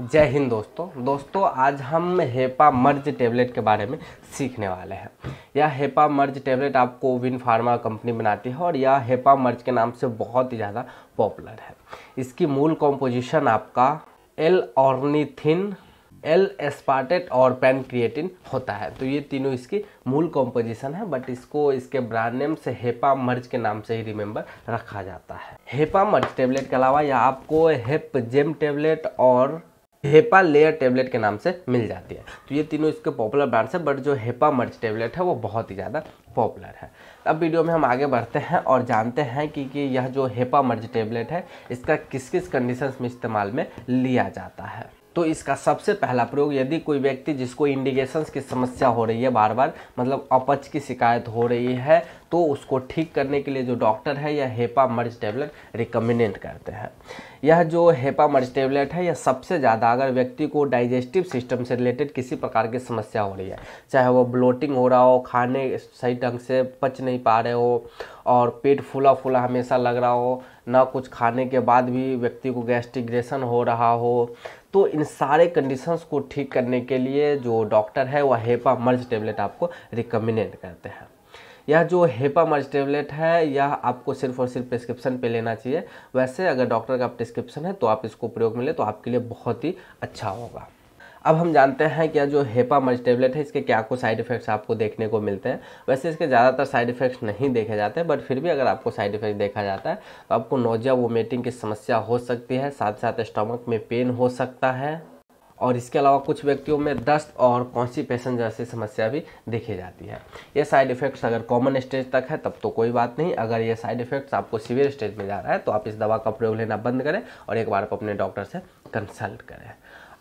जय हिंद दोस्तों दोस्तों आज हम हेपा मर्ज टेबलेट के बारे में सीखने वाले हैं यह हेपा मर्ज टेबलेट आपको विन फार्मा कंपनी बनाती है और यह हेपा मर्ज के नाम से बहुत ही ज़्यादा पॉपुलर है इसकी मूल कॉम्पोजिशन आपका एल ऑर्निथिन एल एस्पार्टेट और पेन क्रिएटिन होता है तो ये तीनों इसकी मूल कॉम्पोजिशन है बट इसको इसके ब्रांड नेम से हेपा मर्ज के नाम से ही रिमेंबर रखा जाता है हेपा मर्ज टेबलेट के अलावा यह आपको हेप जेम टेबलेट और हेपा लेयर टेबलेट के नाम से मिल जाती है तो ये तीनों इसके पॉपुलर ब्रांड्स है बट जो हेपा मर्च टेबलेट है वो बहुत ही ज़्यादा पॉपुलर है अब वीडियो में हम आगे बढ़ते हैं और जानते हैं कि, कि यह जो हेपा मर्ज टेबलेट है इसका किस किस कंडीशंस में इस्तेमाल में लिया जाता है तो इसका सबसे पहला प्रयोग यदि कोई व्यक्ति जिसको इंडिकेशंस की समस्या हो रही है बार बार मतलब अपच की शिकायत हो रही है तो उसको ठीक करने के लिए जो डॉक्टर है यह हेपा मर्ज टेबलेट रिकमेंडेंट करते हैं यह जो हेपा मर्ज टेबलेट है यह सबसे ज़्यादा अगर व्यक्ति को डाइजेस्टिव सिस्टम से रिलेटेड किसी प्रकार की समस्या हो रही है चाहे वो ब्लोटिंग हो रहा हो खाने सही ढंग से पच नहीं पा रहे हो और पेट फूला फूला हमेशा लग रहा हो ना कुछ खाने के बाद भी व्यक्ति को गैस्ट्रिग्रेशन हो रहा हो तो इन सारे कंडीशंस को ठीक करने के लिए जो डॉक्टर है वह हेपा मर्ज टेबलेट आपको रिकमेंडेड करते हैं यह जो हेपामर्ज टेबलेट है यह आपको सिर्फ और सिर्फ प्रिस्क्रिप्शन पे लेना चाहिए वैसे अगर डॉक्टर का प्रिस्क्रिप्शन है तो आप इसको प्रयोग में ले तो आपके लिए बहुत ही अच्छा होगा अब हम जानते हैं कि यह जो हेपा मर्ज टेबलेट है इसके क्या कुछ साइड इफेक्ट्स आपको देखने को मिलते हैं वैसे इसके ज़्यादातर साइड इफेक्ट्स नहीं देखे जाते हैं बट फिर भी अगर आपको साइड इफेक्ट देखा जाता है तो आपको नोजिया वोमेटिंग की समस्या हो सकती है साथ साथ स्टमक में पेन हो सकता है और इसके अलावा कुछ व्यक्तियों में दस्त और कॉन्स्टिपेशन जैसी समस्या भी देखी जाती है ये साइड इफेक्ट्स अगर कॉमन स्टेज तक है तब तो कोई बात नहीं अगर ये साइड इफेक्ट्स आपको सीवियर स्टेज में जा रहा है तो आप इस दवा का प्रयोग लेना बंद करें और एक बार आप अपने डॉक्टर से कंसल्ट करें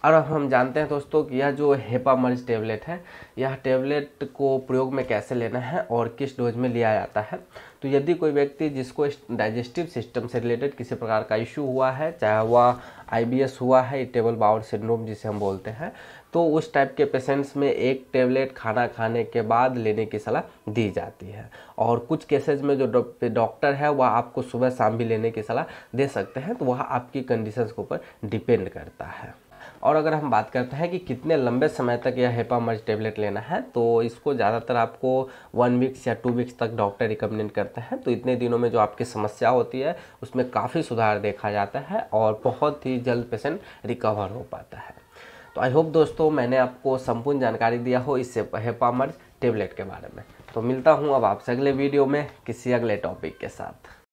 और अब हम जानते हैं दोस्तों कि यह जो हेपामर्ज टेबलेट है यह टेबलेट को प्रयोग में कैसे लेना है और किस डोज में लिया जाता है तो यदि कोई व्यक्ति जिसको डाइजेस्टिव सिस्टम से रिलेटेड किसी प्रकार का इशू हुआ है चाहे वह आईबीएस हुआ है टेबल बाउल सिंड्रोम जिसे हम बोलते हैं तो उस टाइप के पेशेंट्स में एक टेबलेट खाना खाने के बाद लेने की सलाह दी जाती है और कुछ केसेज में जो डॉक्टर है वह आपको सुबह शाम भी लेने की सलाह दे सकते हैं तो वह आपकी कंडीशन के ऊपर डिपेंड करता है और अगर हम बात करते हैं कि कितने लंबे समय तक यह हेपामर्ज टेबलेट लेना है तो इसको ज़्यादातर आपको वन वीक्स या टू वीक्स तक डॉक्टर रिकमेंड करते हैं तो इतने दिनों में जो आपकी समस्या होती है उसमें काफ़ी सुधार देखा जाता है और बहुत ही जल्द पेशेंट रिकवर हो पाता है तो आई होप दोस्तों मैंने आपको संपूर्ण जानकारी दिया हो इस हेपामर्ज टेबलेट के बारे में तो मिलता हूँ अब आपसे अगले वीडियो में किसी अगले टॉपिक के साथ